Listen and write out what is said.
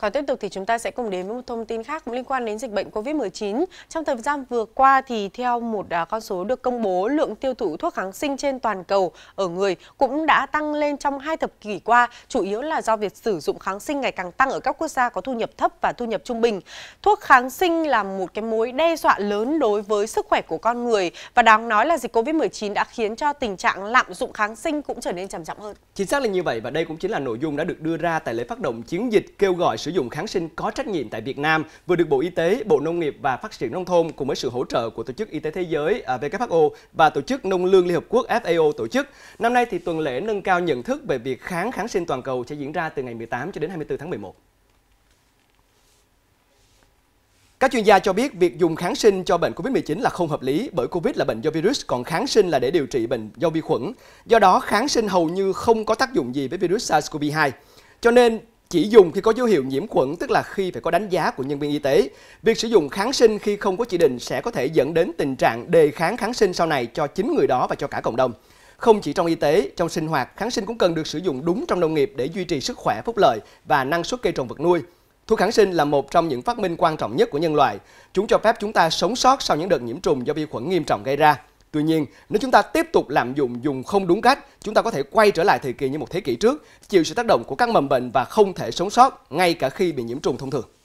Còn tiếp tục thì chúng ta sẽ cùng đến với một thông tin khác cũng liên quan đến dịch bệnh COVID-19. Trong thời gian vừa qua thì theo một à, con số được công bố, lượng tiêu thụ thuốc kháng sinh trên toàn cầu ở người cũng đã tăng lên trong hai thập kỷ qua, chủ yếu là do việc sử dụng kháng sinh ngày càng tăng ở các quốc gia có thu nhập thấp và thu nhập trung bình. Thuốc kháng sinh là một cái mối đe dọa lớn đối với sức khỏe của con người và đáng nói là dịch COVID-19 đã khiến cho tình trạng lạm dụng kháng sinh cũng trở nên trầm trọng hơn. Chính xác là như vậy và đây cũng chính là nội dung đã được đưa ra tại lễ phát động chiến dịch kêu gọi sử sử dụng kháng sinh có trách nhiệm tại Việt Nam vừa được Bộ Y tế, Bộ Nông nghiệp và Phát triển Nông thôn cùng với sự hỗ trợ của Tổ chức Y tế Thế giới à, WHO và Tổ chức Nông lương Liên Hợp Quốc FAO tổ chức. Năm nay thì tuần lễ nâng cao nhận thức về việc kháng kháng sinh toàn cầu sẽ diễn ra từ ngày 18 cho đến 24 tháng 11. Các chuyên gia cho biết việc dùng kháng sinh cho bệnh COVID-19 là không hợp lý bởi COVID là bệnh do virus, còn kháng sinh là để điều trị bệnh do vi khuẩn. Do đó, kháng sinh hầu như không có tác dụng gì với virus SARS-CoV-2. Cho nên, chỉ dùng khi có dấu hiệu nhiễm khuẩn tức là khi phải có đánh giá của nhân viên y tế. Việc sử dụng kháng sinh khi không có chỉ định sẽ có thể dẫn đến tình trạng đề kháng kháng sinh sau này cho chính người đó và cho cả cộng đồng. Không chỉ trong y tế, trong sinh hoạt, kháng sinh cũng cần được sử dụng đúng trong nông nghiệp để duy trì sức khỏe phúc lợi và năng suất cây trồng vật nuôi. Thuốc kháng sinh là một trong những phát minh quan trọng nhất của nhân loại. Chúng cho phép chúng ta sống sót sau những đợt nhiễm trùng do vi khuẩn nghiêm trọng gây ra. Tuy nhiên, nếu chúng ta tiếp tục lạm dụng dùng không đúng cách, chúng ta có thể quay trở lại thời kỳ như một thế kỷ trước, chịu sự tác động của các mầm bệnh và không thể sống sót ngay cả khi bị nhiễm trùng thông thường.